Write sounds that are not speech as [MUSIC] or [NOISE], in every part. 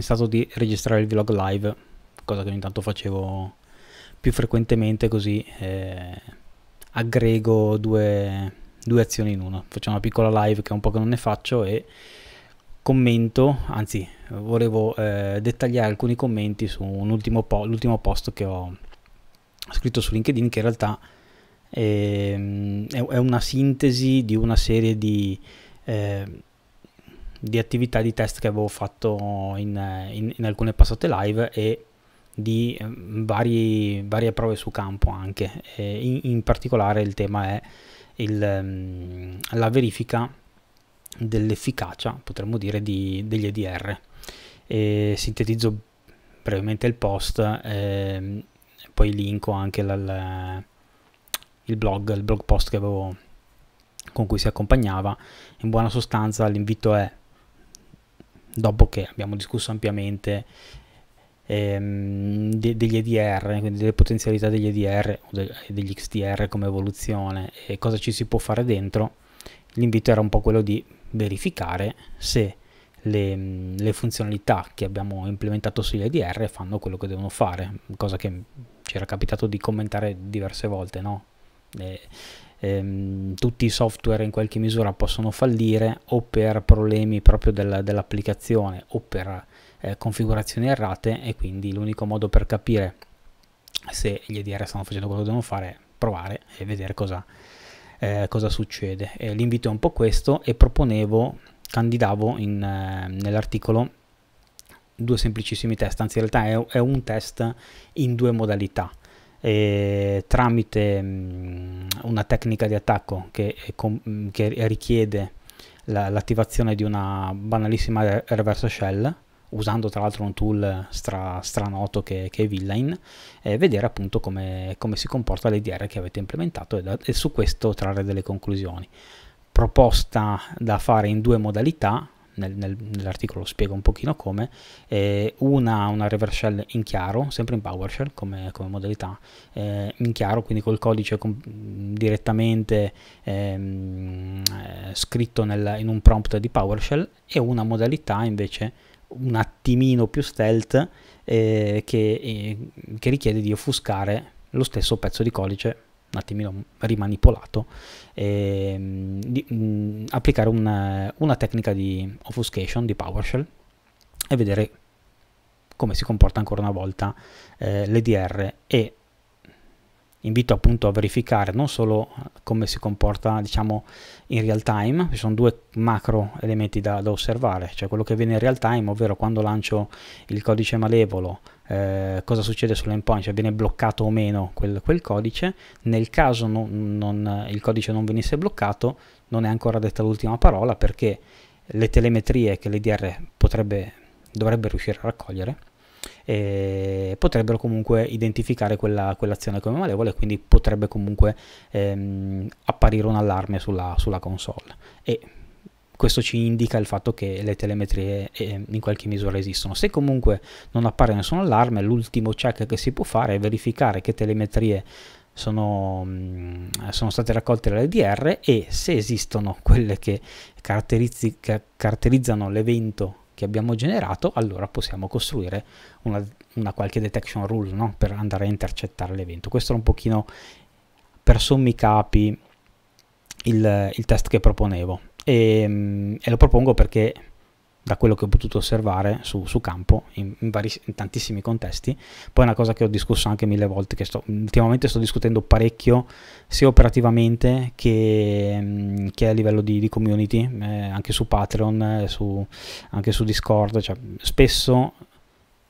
pensato di registrare il vlog live, cosa che ogni tanto facevo più frequentemente così eh, aggrego due, due, azioni in una. Faccio una piccola live che è un po' che non ne faccio e commento, anzi volevo eh, dettagliare alcuni commenti su l'ultimo po post che ho scritto su LinkedIn che in realtà ehm, è, è una sintesi di una serie di... Eh, di attività di test che avevo fatto in, in, in alcune passate live e di ehm, vari, varie prove su campo anche. In, in, particolare il tema è il, ehm, la verifica dell'efficacia, potremmo dire, di, degli EDR. E sintetizzo brevemente il post, ehm, poi linko anche la, la, il blog, il blog post che avevo, con cui si accompagnava. In buona sostanza l'invito è dopo che abbiamo discusso ampiamente ehm, de degli EDR, quindi delle potenzialità degli EDR o de degli XDR come evoluzione e cosa ci si può fare dentro, l'invito era un po' quello di verificare se le, le, funzionalità che abbiamo implementato sugli EDR fanno quello che devono fare, cosa che ci era capitato di commentare diverse volte, no? Eh, ehm, tutti i software in qualche misura possono fallire o per problemi proprio del, dell'applicazione o per eh, configurazioni errate e quindi l'unico modo per capire se gli EDR stanno facendo quello che devono fare è provare e vedere cosa, eh, cosa succede. l'invito è un po' questo e proponevo, candidavo eh, nell'articolo due semplicissimi test, anzi in realtà è, è un test in due modalità eh, tramite mh, mm, una tecnica di attacco che, eh, mm, che richiede l'attivazione di una banalissima reverse shell usando tra l'altro un tool stra, stranoto che, che, è Villain, eh, vedere appunto come, come si comporta l'IDR che avete implementato e, da, e, su questo trarre delle conclusioni. Proposta da fare in due modalità, nel, nel, nell'articolo spiego un pochino come, eh, una, una reverse shell in chiaro, sempre in PowerShell come, come modalità, eh, in chiaro, quindi col codice direttamente ehm, eh, scritto nel, in un prompt di PowerShell e una modalità invece un attimino più stealth eh, che, eh, che richiede di offuscare lo stesso pezzo di codice un attimino rimanipolato, e, ehm, di, mh, mm, applicare una, una tecnica di obfuscation di PowerShell e vedere come si comporta ancora una volta eh, l'EDR e invito appunto a verificare non solo come si comporta diciamo in real time ci sono due macro elementi da, da osservare cioè quello che avviene in real time ovvero quando lancio il codice malevolo eh, cosa succede sull'endpoint cioè viene bloccato o meno quel, quel codice nel caso non, non, il codice non venisse bloccato non è ancora detta l'ultima parola perché le telemetrie che l'EDR potrebbe dovrebbe riuscire a raccogliere eh, potrebbero comunque identificare quella, quell'azione come malevole e quindi potrebbe comunque ehm, apparire un allarme sulla, sulla console. E questo ci indica il fatto che le telemetrie eh, in qualche misura esistono. Se comunque non appare nessun allarme, l'ultimo check che si può fare è verificare che telemetrie sono, sono state raccolte dall'EDR e se esistono quelle che caratterizzano l'evento che abbiamo generato, allora possiamo costruire una, una qualche detection rule no? per andare a intercettare l'evento. Questo è un pochino per sommi capi il, il test che proponevo e, mm, e lo propongo perché da quello che ho potuto osservare su, su campo in, in, vari, in, tantissimi contesti. Poi è una cosa che ho discusso anche mille volte, che sto, ultimamente sto discutendo parecchio sia operativamente che, mm, che a livello di, di community, eh, anche su Patreon, eh, su, anche su Discord. Cioè, spesso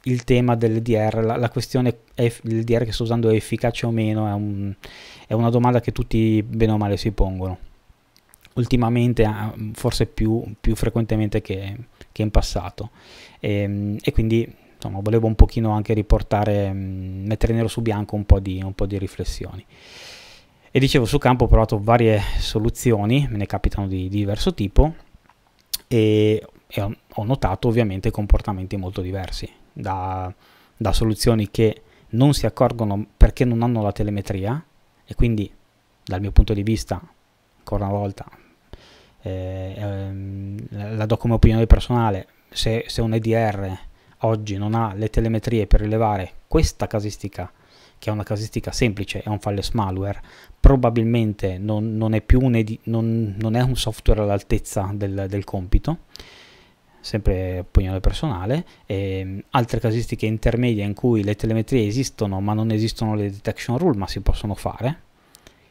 il tema dell'EDR, la, la questione dell'EDR che sto usando è efficace o meno, è, un, è una domanda che tutti bene o male si pongono ultimamente ah, forse più, più frequentemente che, che, in passato e, ehm, e quindi insomma, volevo un pochino anche riportare, mettere nero su bianco un po' di, un po di riflessioni. E dicevo, sul campo ho provato varie soluzioni, me ne capitano di, di diverso tipo, e, e, ho notato ovviamente comportamenti molto diversi, da, da, soluzioni che non si accorgono perché non hanno la telemetria, e quindi dal mio punto di vista ancora una volta, eh, ehm, la do come opinione personale, se, se, un EDR oggi non ha le telemetrie per rilevare questa casistica, che è una casistica semplice, è un file malware, probabilmente non, non, è, un non, non è un software all'altezza del, del compito sempre opinione personale, e ehm, altre casistiche intermedie in cui le telemetrie esistono ma non esistono le detection rule, ma si possono fare,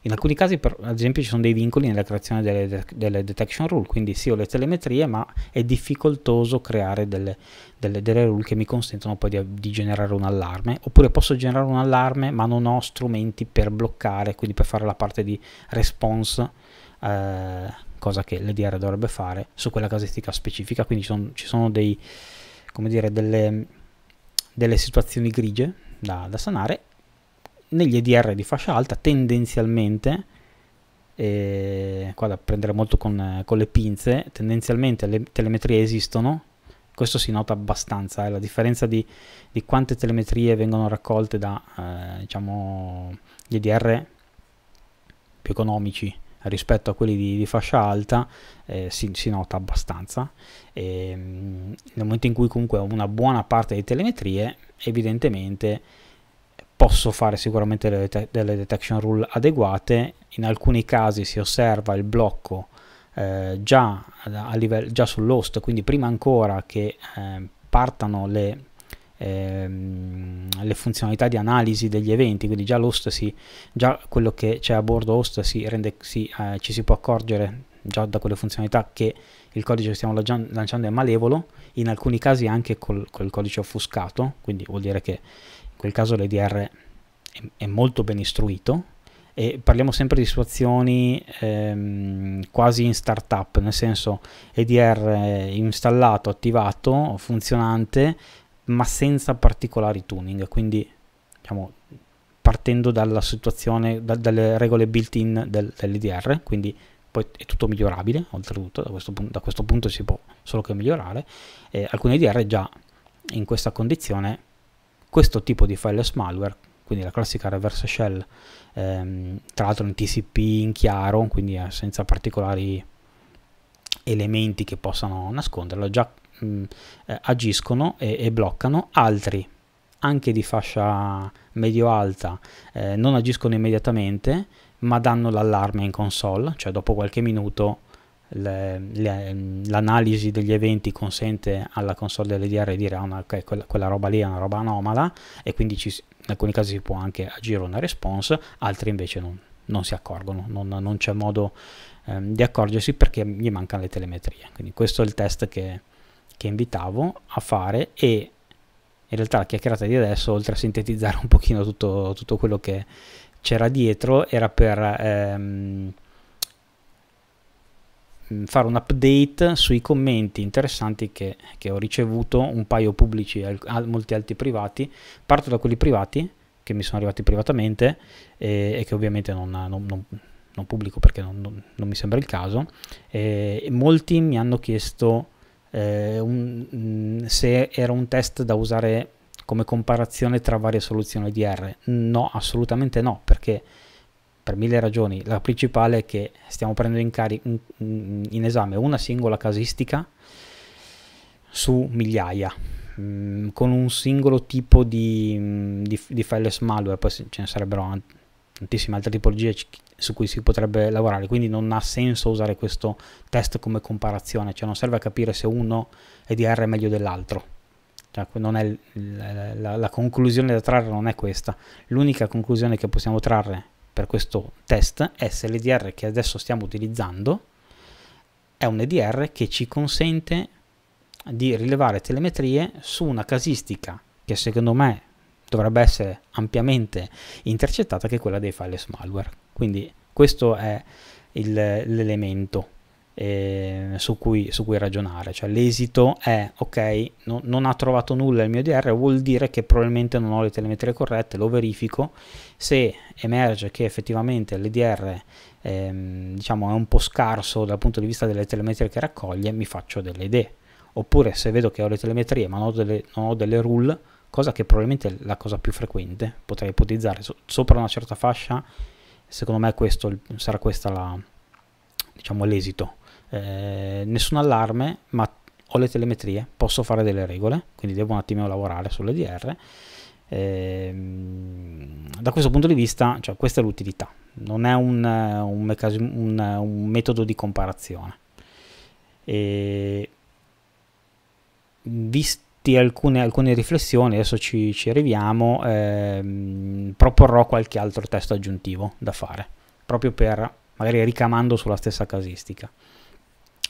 in alcuni casi, per, ad esempio, ci sono dei vincoli nella creazione delle, delle detection rule, quindi sì ho le telemetrie, ma è difficoltoso creare delle, delle, delle rule che mi consentono poi di, di, generare un allarme, oppure posso generare un allarme ma non ho strumenti per bloccare, quindi per fare la parte di response, eh, cosa che l'EDR dovrebbe fare su quella casistica specifica, quindi ci sono, ci sono dei, dire, delle, delle situazioni grigie da, da sanare negli EDR di fascia alta tendenzialmente, eh, qua da prendere molto con, con, le pinze, tendenzialmente le telemetrie esistono, questo si nota abbastanza, eh, la differenza di, di, quante telemetrie vengono raccolte da eh, diciamo, gli EDR più economici rispetto a quelli di, di fascia alta eh, si, si, nota abbastanza e, ehm, nel momento in cui comunque una buona parte di telemetrie evidentemente posso fare sicuramente delle, det delle detection rule adeguate, in alcuni casi si osserva il blocco eh, già, già sull'host, quindi prima ancora che eh, partano le, ehm, le, funzionalità di analisi degli eventi, quindi già l'host si, già quello che c'è a bordo host si rende, si, eh, ci si può accorgere già da quelle funzionalità che il codice che stiamo lanciando è malevolo, in alcuni casi anche col, col codice offuscato, quindi vuol dire che quel caso l'EDR è, è molto ben istruito e parliamo sempre di situazioni ehm, quasi in startup, nel senso EDR installato, attivato, funzionante, ma senza particolari tuning, quindi diciamo, partendo dalla situazione, da, dalle regole built-in del, dell'EDR, quindi poi è tutto migliorabile, oltretutto da questo, da questo punto si può solo che migliorare, eh, alcuni EDR già in questa condizione questo tipo di fileless malware, quindi la classica reverse shell, ehm, tra l'altro in TCP in chiaro, quindi eh, senza particolari elementi che possano nasconderlo, già mh, eh, agiscono e, e bloccano altri anche di fascia medio-alta eh, non agiscono immediatamente ma danno l'allarme in console, cioè dopo qualche minuto Ehm, l'analisi degli eventi consente alla console LDR di dire una, ah, che quella, quella, roba lì è una roba anomala e quindi ci, in alcuni casi si può anche agire una response, altri invece non, non si accorgono, non, non c'è modo ehm, di accorgersi perché gli mancano le telemetrie. Quindi questo è il test che, che invitavo a fare e in realtà la chiacchierata di adesso, oltre a sintetizzare un pochino tutto, tutto quello che c'era dietro, era per... Ehm, Mm, fare un update sui commenti interessanti che, che ho ricevuto, un paio pubblici e molti altri privati. Parto da quelli privati che mi sono arrivati privatamente e, e che ovviamente non, non, non, non pubblico perché non, mi sembra il caso. E, e molti mi hanno chiesto eh, un, mm, se era un test da usare come comparazione tra varie soluzioni di R. No, assolutamente no, perché per mille ragioni. La principale è che stiamo prendendo in, cari- in esame una singola casistica su migliaia mm, con un singolo tipo di, mh, mm, di, di fileless malware poi ce ne sarebbero tantissime altre tipologie su cui si potrebbe lavorare quindi non ha senso usare questo test come comparazione cioè non serve a capire se uno è di R meglio dell'altro cioè, la, la, la conclusione da trarre non è questa l'unica conclusione che possiamo trarre per questo test è se l'EDR che adesso stiamo utilizzando è un EDR che ci consente di rilevare telemetrie su una casistica che secondo me dovrebbe essere ampiamente intercettata che è quella dei file malware. Quindi questo è l'elemento eh, su, cui, su, cui, ragionare. Cioè l'esito è, ok, no, non ha trovato nulla il mio DR, vuol dire che probabilmente non ho le telemetrie corrette, lo verifico. Se emerge che effettivamente l'EDR ehm, diciamo, è un po' scarso dal punto di vista delle telemetrie che raccoglie, mi faccio delle idee. Oppure se vedo che ho le telemetrie ma non ho delle, non ho delle rule, cosa che probabilmente è la cosa più frequente, potrei ipotizzare, so, sopra una certa fascia, secondo me questo, sarà questo diciamo, l'esito eh, nessun allarme, ma ho le telemetrie, posso fare delle regole, quindi devo un attimino lavorare sull'EDR. Eh, da questo punto di vista, cioè, questa è l'utilità, non è un, un, un, un metodo di comparazione. E visti alcune, alcune, riflessioni, adesso ci, ci arriviamo, eh, proporrò qualche altro testo aggiuntivo da fare, proprio per magari ricamando sulla stessa casistica.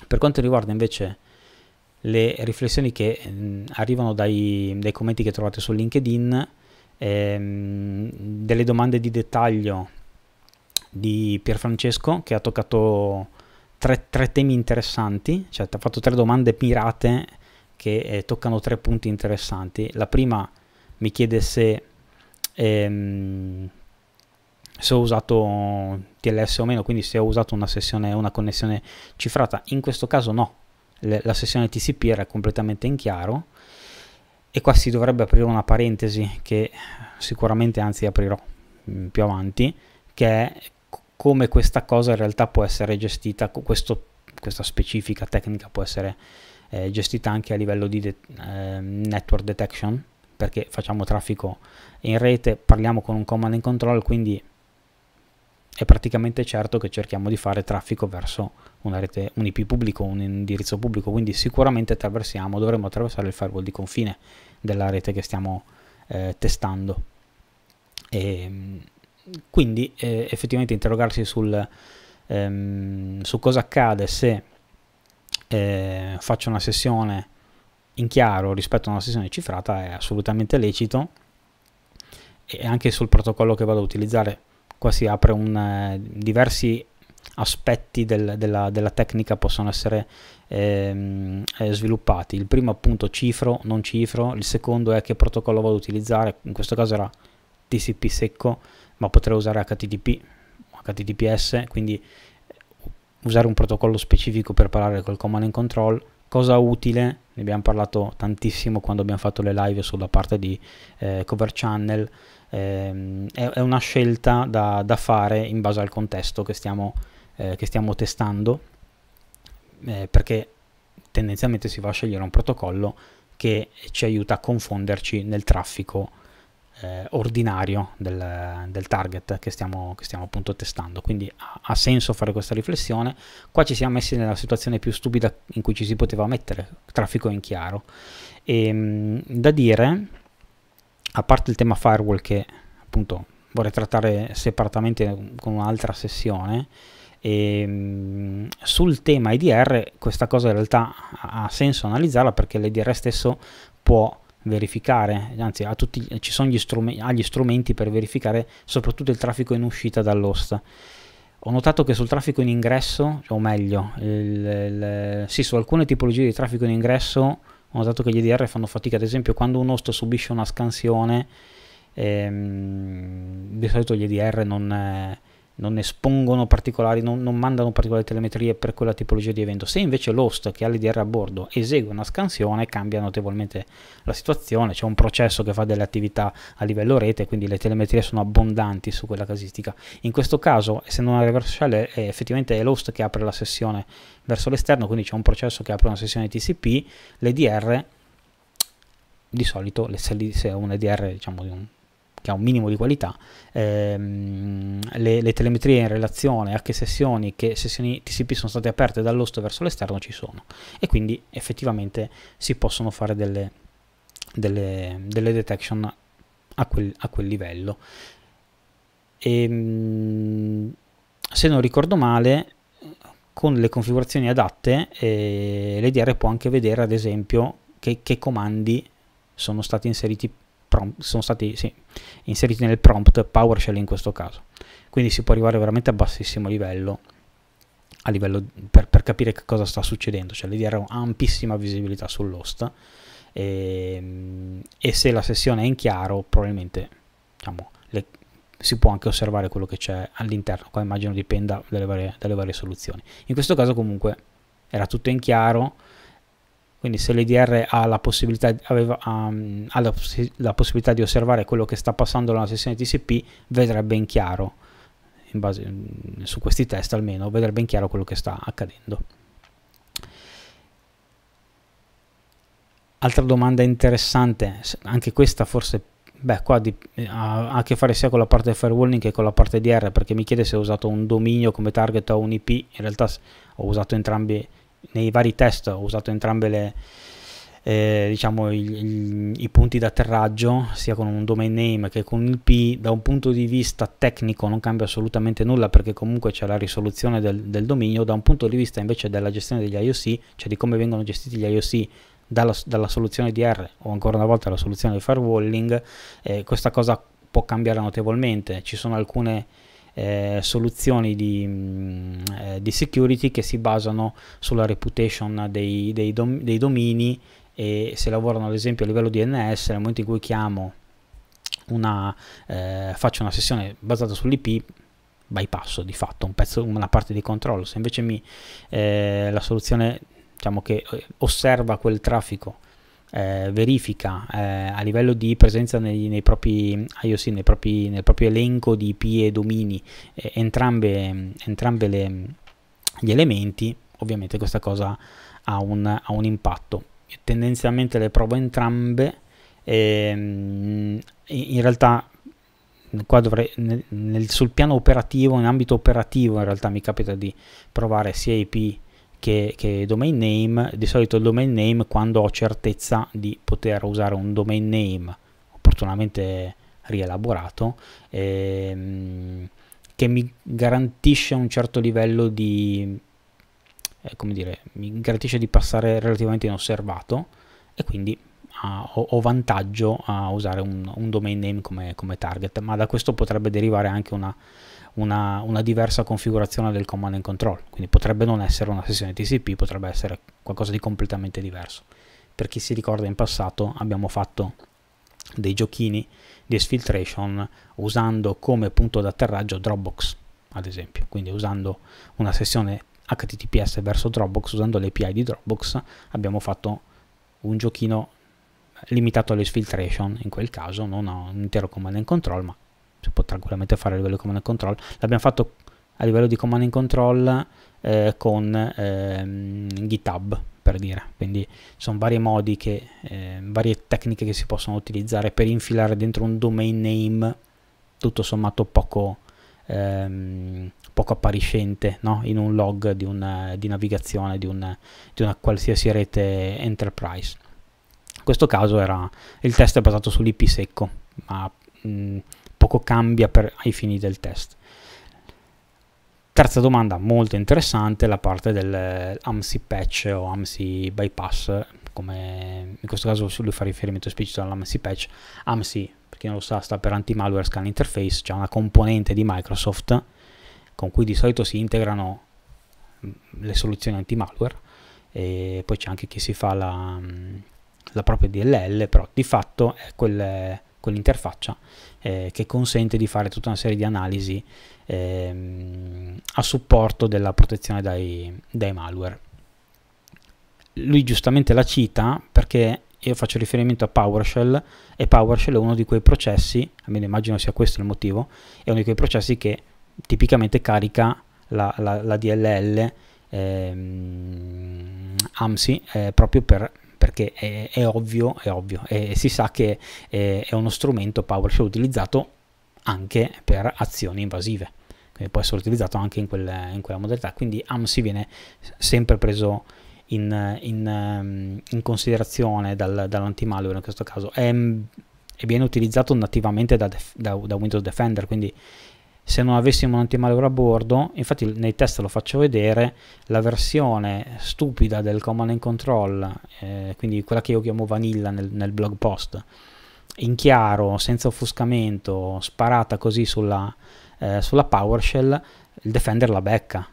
Per quanto riguarda invece le riflessioni che mh, mm, arrivano dai, dai, commenti che trovate su LinkedIn, ehm, delle domande di dettaglio di Pierfrancesco che ha toccato tre, tre temi interessanti, cioè ha fatto tre domande mirate che eh, toccano tre punti interessanti. La prima mi chiede se... Ehm, se ho usato TLS o meno, quindi se ho usato una sessione, una connessione cifrata, in questo caso no, Le, la sessione TCP era completamente in chiaro e qua si dovrebbe aprire una parentesi che sicuramente anzi aprirò mm, più avanti, che è come questa cosa in realtà può essere gestita, questo, questa specifica tecnica può essere eh, gestita anche a livello di de eh, network detection, perché facciamo traffico in rete, parliamo con un command and control, quindi è praticamente certo che cerchiamo di fare traffico verso una rete, un IP pubblico, un indirizzo pubblico, quindi sicuramente attraversiamo, dovremo attraversare il firewall di confine della rete che stiamo eh, testando. E, ehm, quindi eh, effettivamente interrogarsi sul, ehm, su cosa accade se eh, faccio una sessione in chiaro rispetto a una sessione cifrata è assolutamente lecito e anche sul protocollo che vado a utilizzare qua si apre un eh, diversi aspetti del, della, della, tecnica possono essere ehm, eh, sviluppati. Il primo appunto cifro, non cifro, il secondo è che protocollo vado ad utilizzare, in questo caso era TCP secco, ma potrei usare HTTP, HTTPS, quindi eh, usare un protocollo specifico per parlare col command and control. Cosa utile? Ne abbiamo parlato tantissimo quando abbiamo fatto le live sulla parte di eh, cover channel ehm, è, è, una scelta da, da, fare in base al contesto che stiamo, eh, che stiamo testando, eh, perché tendenzialmente si va a scegliere un protocollo che ci aiuta a confonderci nel traffico eh, ordinario del, del, target che stiamo, che stiamo appunto testando. Quindi ha, ha, senso fare questa riflessione. Qua ci siamo messi nella situazione più stupida in cui ci si poteva mettere, traffico in chiaro. E, ehm, da dire a parte il tema firewall che appunto vorrei trattare separatamente con un'altra sessione, e, ehm, sul tema IDR questa cosa in realtà ha senso analizzarla perché l'IDR stesso può verificare, anzi ha tutti, ci sono gli strumenti, ha gli strumenti per verificare soprattutto il traffico in uscita dall'host. Ho notato che sul traffico in ingresso, o meglio, il, il, sì, su alcune tipologie di traffico in ingresso ho notato che gli EDR fanno fatica, ad esempio quando un host subisce una scansione, ehm, di solito gli EDR non, eh, non espongono particolari, non, non, mandano particolari telemetrie per quella tipologia di evento. Se invece l'host che ha l'IDR a bordo esegue una scansione, cambia notevolmente la situazione, c'è un processo che fa delle attività a livello rete, quindi le telemetrie sono abbondanti su quella casistica. In questo caso, essendo una reverse shell, eh, è, effettivamente è l'host che apre la sessione verso l'esterno, quindi c'è un processo che apre una sessione TCP, l'EDR di solito se è un EDR diciamo di un che ha un minimo di qualità, ehm, le, le, telemetrie in relazione a che sessioni, che sessioni TCP sono state aperte dall'host verso l'esterno ci sono e quindi effettivamente si possono fare delle, delle, delle detection a quel, a quel livello. E, ehm, se non ricordo male, con le configurazioni adatte, eh, l'EDR può anche vedere ad esempio che, che comandi sono stati inseriti, sono stati, sì, inseriti nel prompt PowerShell in questo caso. Quindi si può arrivare veramente a bassissimo livello, a livello per, per capire che cosa sta succedendo, cioè l'IDR ha ampissima visibilità sull'host e, ehm, e, se la sessione è in chiaro probabilmente diciamo, le, si può anche osservare quello che c'è all'interno, qua immagino dipenda dalle varie, dalle varie soluzioni. In questo caso comunque era tutto in chiaro, quindi se l'EDR ha, la possibilità, aveva, um, ha la, la possibilità di osservare quello che sta passando nella sessione TCP, vedrebbe in chiaro, in base, mm, su questi test almeno, vedrà ben chiaro quello che sta accadendo. Altra domanda interessante, anche questa forse beh, qua di, ha, ha, a che fare sia con la parte firewalling che con la parte DR perché mi chiede se ho usato un dominio come target o un IP, in realtà ho usato entrambi nei vari test ho usato entrambe le, eh, diciamo il, il, i punti d'atterraggio sia con un domain name che con il P da un punto di vista tecnico non cambia assolutamente nulla perché comunque c'è la risoluzione del, del, dominio da un punto di vista invece della gestione degli IOC cioè di come vengono gestiti gli IOC dalla, dalla soluzione DR o ancora una volta la soluzione di firewalling eh, questa cosa può cambiare notevolmente ci sono alcune eh, soluzioni di, mm, eh, di, security che si basano sulla reputation dei, dei, dom dei domini e se lavorano ad esempio a livello DNS nel momento in cui chiamo una, eh, faccio una sessione basata sull'IP bypasso di fatto un pezzo, una parte di controllo se invece mi, eh, la soluzione diciamo che eh, osserva quel traffico eh, verifica eh, a livello di presenza nei, nei propri ah, IOC, nei propri, nel proprio elenco di IP e domini, eh, entrambe, entrambe le, gli elementi, ovviamente questa cosa ha un, ha un impatto. Io tendenzialmente le provo entrambe, ehm, in realtà qua dovrei, nel, nel, sul piano operativo, in ambito operativo in realtà mi capita di provare sia IP che, che domain name, di solito il domain name quando ho certezza di poter usare un domain name opportunamente rielaborato ehm, che mi garantisce un certo livello di eh, come dire, mi garantisce di passare relativamente inosservato e quindi ah, ho, ho, vantaggio a usare un, un domain name come, come target, ma da questo potrebbe derivare anche una una, una diversa configurazione del command and control, quindi potrebbe non essere una sessione TCP, potrebbe essere qualcosa di completamente diverso. Per chi si ricorda in passato abbiamo fatto dei giochini di exfiltration usando come punto d'atterraggio Dropbox, ad esempio, quindi usando una sessione HTTPS verso Dropbox, usando l'API di Dropbox, abbiamo fatto un giochino limitato all'exfiltration in quel caso, non a un intero command and control, ma si può tranquillamente fare a livello di command and control l'abbiamo fatto a livello di command and control eh, con ehm, github per dire quindi sono vari modi che eh, varie tecniche che si possono utilizzare per infilare dentro un domain name tutto sommato poco ehm, poco appariscente no? in un log di, una, di navigazione di una, di una qualsiasi rete enterprise in questo caso era il test è basato sull'ip secco ma mh, poco cambia per, ai fini del test. Terza domanda molto interessante, la parte del AMSI patch o AMSI bypass, come in questo caso lui fa riferimento esplicito all'AMSI patch. AMSI, per chi non lo sa, sta per Anti-Malware Scan Interface, cioè una componente di Microsoft con cui di solito si integrano le soluzioni anti-malware e poi c'è anche chi si fa la, la propria DLL, però di fatto è quel quell'interfaccia eh, che consente di fare tutta una serie di analisi eh, a supporto della protezione dai, dai malware. Lui giustamente la cita perché io faccio riferimento a PowerShell e PowerShell è uno di quei processi, almeno immagino sia questo il motivo, è uno di quei processi che tipicamente carica la, la, la DLL ehm, AMSI eh, proprio per perché è, è ovvio, è ovvio, e si sa che è, eh, è uno strumento PowerShell utilizzato anche per azioni invasive, quindi può essere utilizzato anche in, quel, in quella modalità, quindi AMSI viene sempre preso in, in, ehm, in considerazione dal, dall'antimalware in questo caso, e viene utilizzato nativamente da, def, da, da Windows Defender, quindi se non avessimo un antimalware a bordo, infatti nei test lo faccio vedere, la versione stupida del command and control, eh, quindi quella che io chiamo vanilla nel, nel, blog post, in chiaro, senza offuscamento, sparata così sulla, eh, sulla PowerShell, il Defender la becca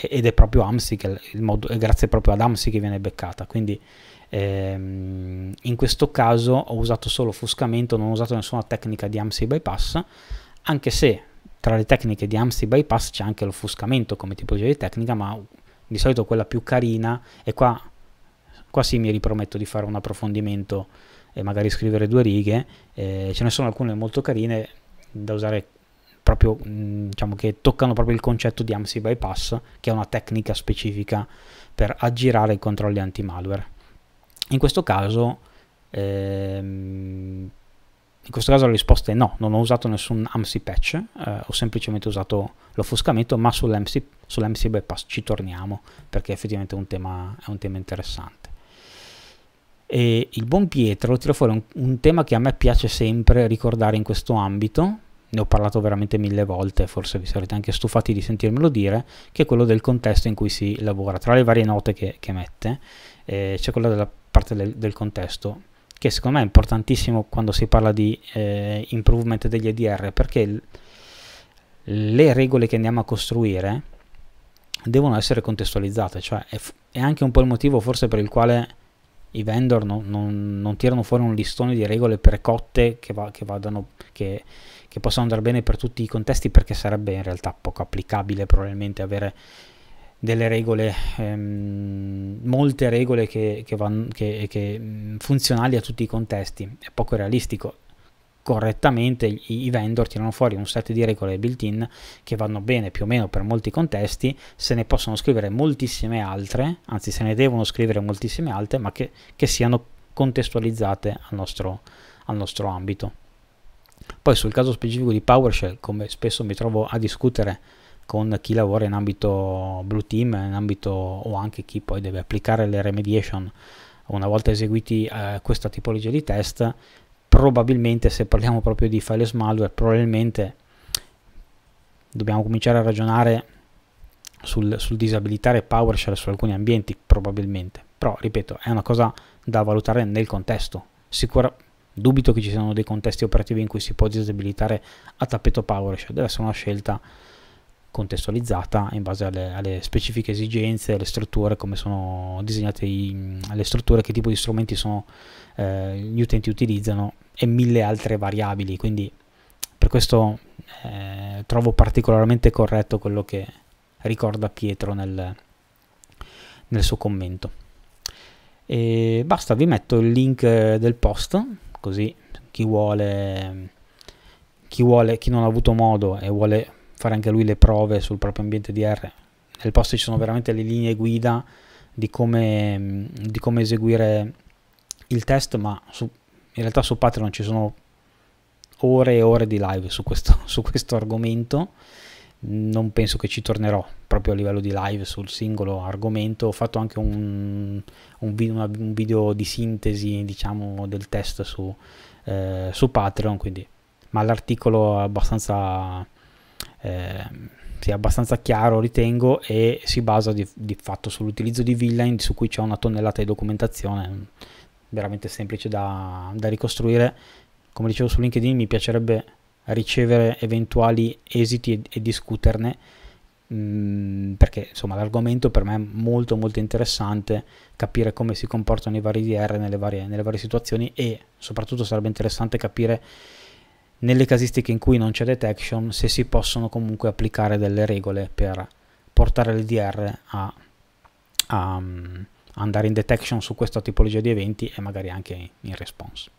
ed è proprio AMSI che modo, grazie proprio ad AMSI che viene beccata quindi ehm, in questo caso ho usato solo offuscamento non ho usato nessuna tecnica di AMSI bypass anche se tra le tecniche di AMSI bypass c'è anche l'offuscamento come tipologia di tecnica, ma di solito quella più carina, e qua, qua sì mi riprometto di fare un approfondimento e magari scrivere due righe, eh, ce ne sono alcune molto carine da usare proprio, mm, diciamo che toccano proprio il concetto di AMSI bypass, che è una tecnica specifica per aggirare i controlli anti-malware. In questo caso ehm, in questo caso la risposta è no, non ho usato nessun AMC patch, eh, ho semplicemente usato l'offuscamento, ma sull'AMC, sull'AMSI bypass ci torniamo perché effettivamente è un tema, è un tema interessante. E il buon Pietro tira fuori un, un, tema che a me piace sempre ricordare in questo ambito, ne ho parlato veramente mille volte, forse vi sarete anche stufati di sentirmelo dire, che è quello del contesto in cui si lavora. Tra le varie note che, che mette eh, c'è quella della parte del, del contesto che secondo me è importantissimo quando si parla di eh, improvement degli ADR, perché le regole che andiamo a costruire devono essere contestualizzate, cioè è, è anche un po' il motivo forse per il quale i vendor no, non, non, tirano fuori un listone di regole precotte che, va, che, vadano, che, che, possano andare bene per tutti i contesti perché sarebbe in realtà poco applicabile probabilmente avere delle regole, ehm, molte regole che, che, van, che, che, mm, funzionali a tutti i contesti, è poco realistico. Correttamente i, i vendor tirano fuori un set di regole built-in che vanno bene più o meno per molti contesti, se ne possono scrivere moltissime altre, anzi se ne devono scrivere moltissime altre, ma che, siano contestualizzate al nostro, al nostro ambito. Poi sul caso specifico di PowerShell, come spesso mi trovo a discutere con chi lavora in ambito blue team in ambito, o anche chi poi deve applicare le remediation una volta eseguiti eh, questa tipologia di test probabilmente se parliamo proprio di file malware probabilmente dobbiamo cominciare a ragionare sul, sul, disabilitare PowerShell su alcuni ambienti probabilmente però ripeto è una cosa da valutare nel contesto Sicura, dubito che ci siano dei contesti operativi in cui si può disabilitare a tappeto PowerShell deve essere una scelta contestualizzata in base alle, alle specifiche esigenze, alle strutture, come sono disegnate i, le strutture, che tipo di strumenti sono, eh, gli utenti utilizzano e mille altre variabili. Quindi per questo eh, trovo particolarmente corretto quello che ricorda Pietro nel, nel suo commento. E basta, vi metto il link eh, del post, così chi vuole, chi vuole, chi non ha avuto modo e vuole fare anche lui le prove sul proprio ambiente DR. Nel post ci sono veramente le linee guida di come, di come eseguire il test, ma su, in realtà su Patreon ci sono ore e ore di live su questo, [LAUGHS] su questo argomento. Non penso che ci tornerò proprio a livello di live sul singolo argomento. Ho fatto anche un, un, video, un video, di sintesi diciamo, del test su, eh, su Patreon, quindi, ma l'articolo è abbastanza eh, sia abbastanza chiaro, ritengo, e si basa di, di fatto sull'utilizzo di villain su cui c'è una tonnellata di documentazione mm, veramente semplice da, da ricostruire. Come dicevo su LinkedIn, mi piacerebbe ricevere eventuali esiti e, e discuterne mh, mm, perché insomma l'argomento per me è molto molto interessante capire come si comportano i vari DR nelle varie, nelle varie situazioni e soprattutto sarebbe interessante capire nelle casistiche in cui non c'è detection se si possono comunque applicare delle regole per portare l'EDR a, a mm, andare in detection su questa tipologia di eventi e magari anche in response.